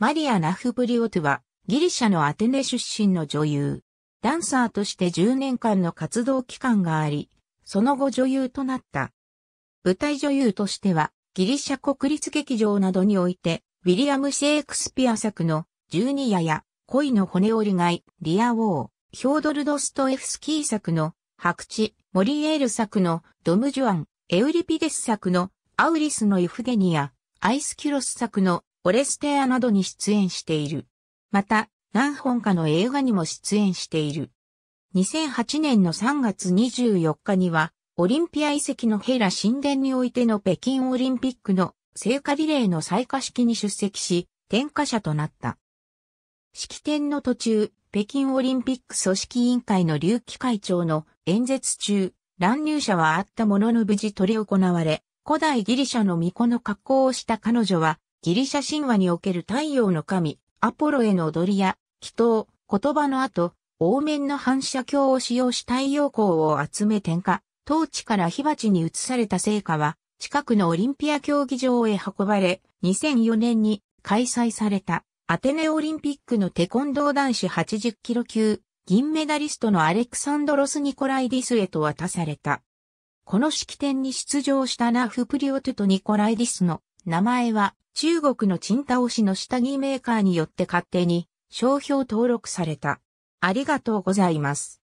マリア・ナフブリオトゥは、ギリシャのアテネ出身の女優。ダンサーとして10年間の活動期間があり、その後女優となった。舞台女優としては、ギリシャ国立劇場などにおいて、ウィリアム・シェイクスピア作の、ジーニアや、恋の骨折り貝、リア・ウォー、ヒョードル・ドストエフスキー作の、白地、モリエール作の、ドム・ジュアン、エウリピデス作の、アウリスのイフデニア、アイスキュロス作の、オレステアなどに出演している。また、何本かの映画にも出演している。2008年の3月24日には、オリンピア遺跡のヘラ神殿においての北京オリンピックの聖火リレーの採火式に出席し、点火者となった。式典の途中、北京オリンピック組織委員会の劉気会長の演説中、乱入者はあったものの無事取り行われ、古代ギリシャの巫女の格好をした彼女はギリシャ神話における太陽の神、アポロへの踊りや、祈祷、言葉の後、往面の反射鏡を使用し太陽光を集め点火、当地から火鉢に移された聖火は、近くのオリンピア競技場へ運ばれ、2004年に開催された、アテネオリンピックのテコンドー男子80キロ級、銀メダリストのアレクサンドロス・ニコライディスへと渡された。この式典に出場したナフプリオトゥとニコライディスの名前は中国のチンタオの下着メーカーによって勝手に商標登録された。ありがとうございます。